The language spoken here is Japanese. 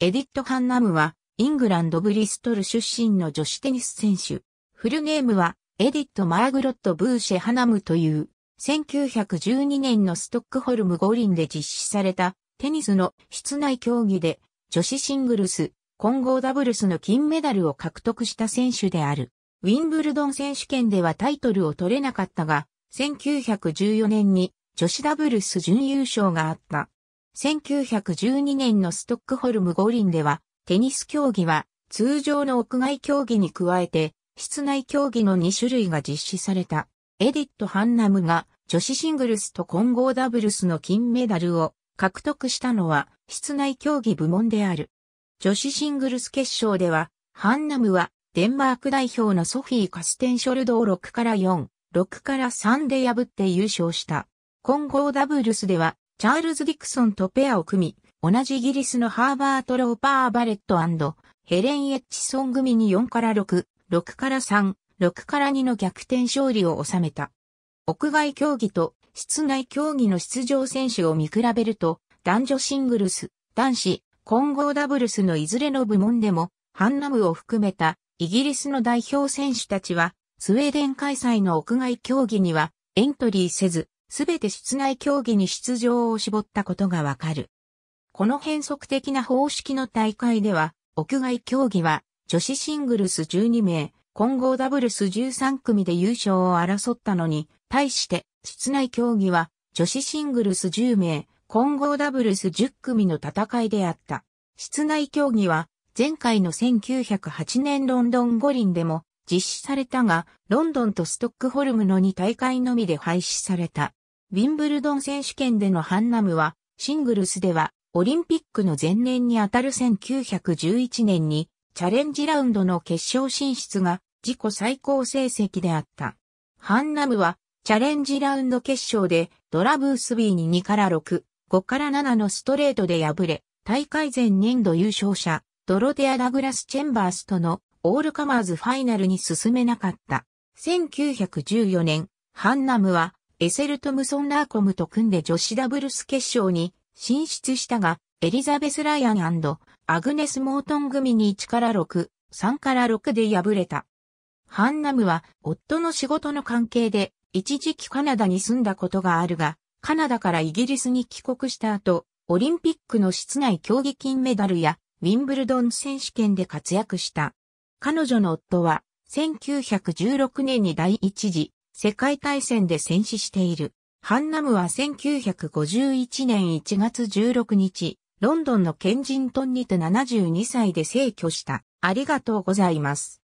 エディット・ハンナムは、イングランド・ブリストル出身の女子テニス選手。フルネームは、エディット・マーグロット・ブーシェ・ハナムという、1912年のストックホルム五輪で実施された、テニスの室内競技で、女子シングルス、混合ダブルスの金メダルを獲得した選手である。ウィンブルドン選手権ではタイトルを取れなかったが、1914年に女子ダブルス準優勝があった。1912年のストックホルム五輪では、テニス競技は通常の屋外競技に加えて、室内競技の2種類が実施された。エディット・ハンナムが女子シングルスと混合ダブルスの金メダルを獲得したのは室内競技部門である。女子シングルス決勝では、ハンナムはデンマーク代表のソフィー・カステンショルドを6から4、6から3で破って優勝した。混合ダブルスではチャールズ・ディクソンとペアを組み、同じイギリスのハーバート・ローパー・バレットヘレン・エッチソン組に4から6、6から3、6から2の逆転勝利を収めた。屋外競技と室内競技の出場選手を見比べると、男女シングルス、男子、混合ダブルスのいずれの部門でも、ハンナムを含めたイギリスの代表選手たちは、スウェーデン開催の屋外競技にはエントリーせず、すべて室内競技に出場を絞ったことがわかる。この変則的な方式の大会では、屋外競技は女子シングルス12名、混合ダブルス13組で優勝を争ったのに、対して室内競技は女子シングルス10名、混合ダブルス10組の戦いであった。室内競技は前回の1908年ロンドン五輪でも実施されたが、ロンドンとストックホルムの2大会のみで廃止された。ウィンブルドン選手権でのハンナムは、シングルスでは、オリンピックの前年にあたる1911年に、チャレンジラウンドの決勝進出が自己最高成績であった。ハンナムは、チャレンジラウンド決勝で、ドラブースビーに2から6、5から7のストレートで敗れ、大会前年度優勝者、ドロデア・ダグラス・チェンバースとのオールカマーズファイナルに進めなかった。1914年、ハンナムは、エセルトムソン・ナーコムと組んで女子ダブルス決勝に進出したが、エリザベス・ライアンアグネス・モートン組に1から6、3から6で敗れた。ハンナムは夫の仕事の関係で一時期カナダに住んだことがあるが、カナダからイギリスに帰国した後、オリンピックの室内競技金メダルやウィンブルドン選手権で活躍した。彼女の夫は、1916年に第一次世界大戦で戦死している。ハンナムは1951年1月16日、ロンドンのケンジントンにて72歳で逝去した。ありがとうございます。